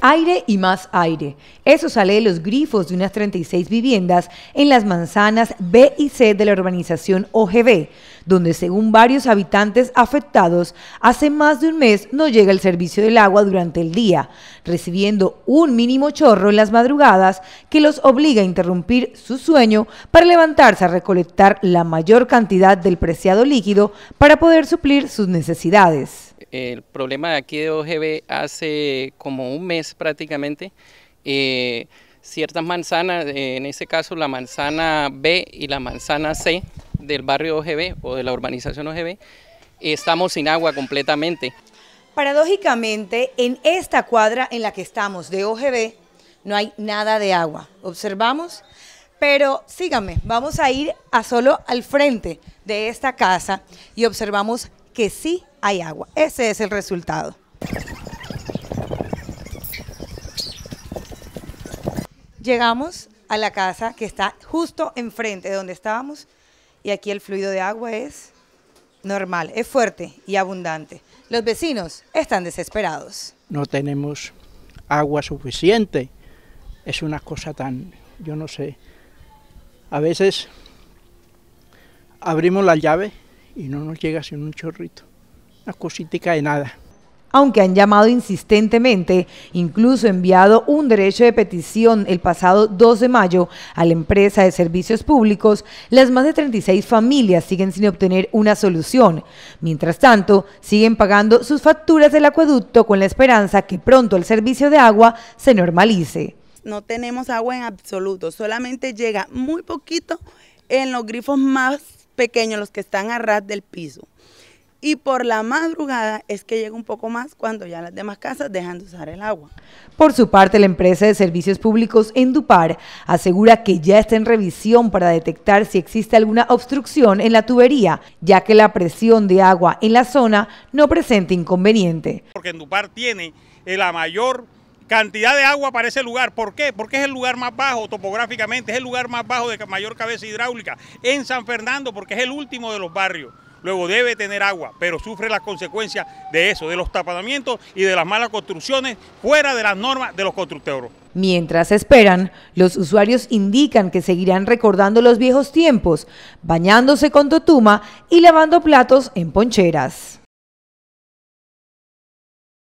aire y más aire. Eso sale de los grifos de unas 36 viviendas en las manzanas B y C de la urbanización OGB, donde según varios habitantes afectados, hace más de un mes no llega el servicio del agua durante el día, recibiendo un mínimo chorro en las madrugadas que los obliga a interrumpir su sueño para levantarse a recolectar la mayor cantidad del preciado líquido para poder suplir sus necesidades el problema de aquí de OGB hace como un mes prácticamente. Eh, ciertas manzanas, eh, en este caso la manzana B y la manzana C del barrio OGB o de la urbanización OGB, estamos sin agua completamente. Paradójicamente, en esta cuadra en la que estamos de OGB, no hay nada de agua. Observamos, pero síganme, vamos a ir a solo al frente de esta casa y observamos que sí hay agua. Ese es el resultado. Llegamos a la casa que está justo enfrente de donde estábamos y aquí el fluido de agua es normal, es fuerte y abundante. Los vecinos están desesperados. No tenemos agua suficiente. Es una cosa tan, yo no sé. A veces abrimos la llave y no nos llega sin un chorrito, una cosita de nada aunque han llamado insistentemente, incluso enviado un derecho de petición el pasado 2 de mayo a la empresa de servicios públicos, las más de 36 familias siguen sin obtener una solución. Mientras tanto, siguen pagando sus facturas del acueducto con la esperanza que pronto el servicio de agua se normalice. No tenemos agua en absoluto, solamente llega muy poquito en los grifos más pequeños, los que están a ras del piso. Y por la madrugada es que llega un poco más cuando ya las demás casas dejan de usar el agua. Por su parte, la empresa de servicios públicos Endupar asegura que ya está en revisión para detectar si existe alguna obstrucción en la tubería, ya que la presión de agua en la zona no presenta inconveniente. Porque Endupar tiene la mayor cantidad de agua para ese lugar. ¿Por qué? Porque es el lugar más bajo topográficamente, es el lugar más bajo de mayor cabeza hidráulica en San Fernando porque es el último de los barrios. Luego debe tener agua, pero sufre las consecuencias de eso, de los tapadamientos y de las malas construcciones fuera de las normas de los constructores. Mientras esperan, los usuarios indican que seguirán recordando los viejos tiempos, bañándose con totuma y lavando platos en poncheras.